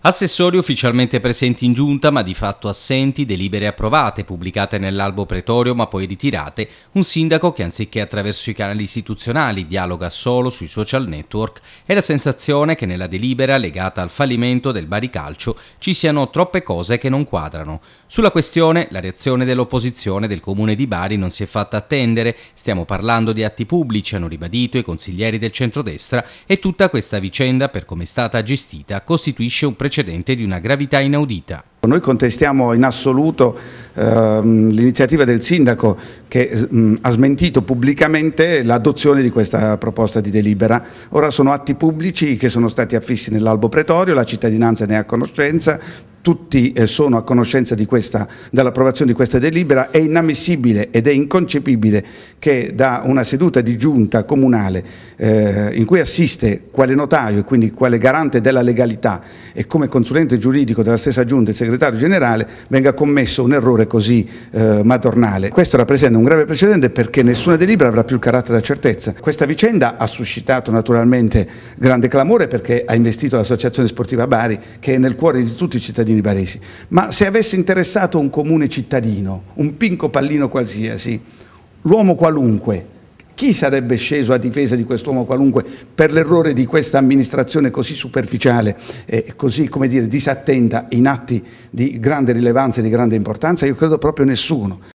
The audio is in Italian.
Assessori ufficialmente presenti in giunta ma di fatto assenti, delibere approvate, pubblicate nell'albo pretorio ma poi ritirate, un sindaco che anziché attraverso i canali istituzionali dialoga solo sui social network e la sensazione che nella delibera legata al fallimento del baricalcio ci siano troppe cose che non quadrano. Sulla questione la reazione dell'opposizione del comune di Bari non si è fatta attendere, stiamo parlando di atti pubblici, hanno ribadito i consiglieri del centrodestra e tutta questa vicenda per come è stata gestita costituisce un precedente precedente di una gravità inaudita. Noi contestiamo in assoluto ehm, l'iniziativa del sindaco che mh, mm, ha smentito pubblicamente l'adozione di questa proposta di delibera. Ora sono atti pubblici che sono stati affissi nell'albo pretorio, la cittadinanza ne ha conoscenza, tutti eh, sono a conoscenza dell'approvazione di questa delibera, è inammissibile ed è inconcepibile che da una seduta di giunta comunale eh, in cui assiste quale notaio e quindi quale garante della legalità e come consulente giuridico della stessa giunta il segretario generale venga commesso un errore così eh, madornale. Questo rappresenta un grave precedente perché nessuna delibera avrà più il carattere da certezza. Questa vicenda ha suscitato naturalmente grande clamore perché ha investito l'associazione sportiva Bari che è nel cuore di tutti i cittadini cittadini baresi, ma se avesse interessato un comune cittadino, un pinco pallino qualsiasi, l'uomo qualunque, chi sarebbe sceso a difesa di quest'uomo qualunque per l'errore di questa amministrazione così superficiale e così, come dire, disattenta in atti di grande rilevanza e di grande importanza? Io credo proprio nessuno.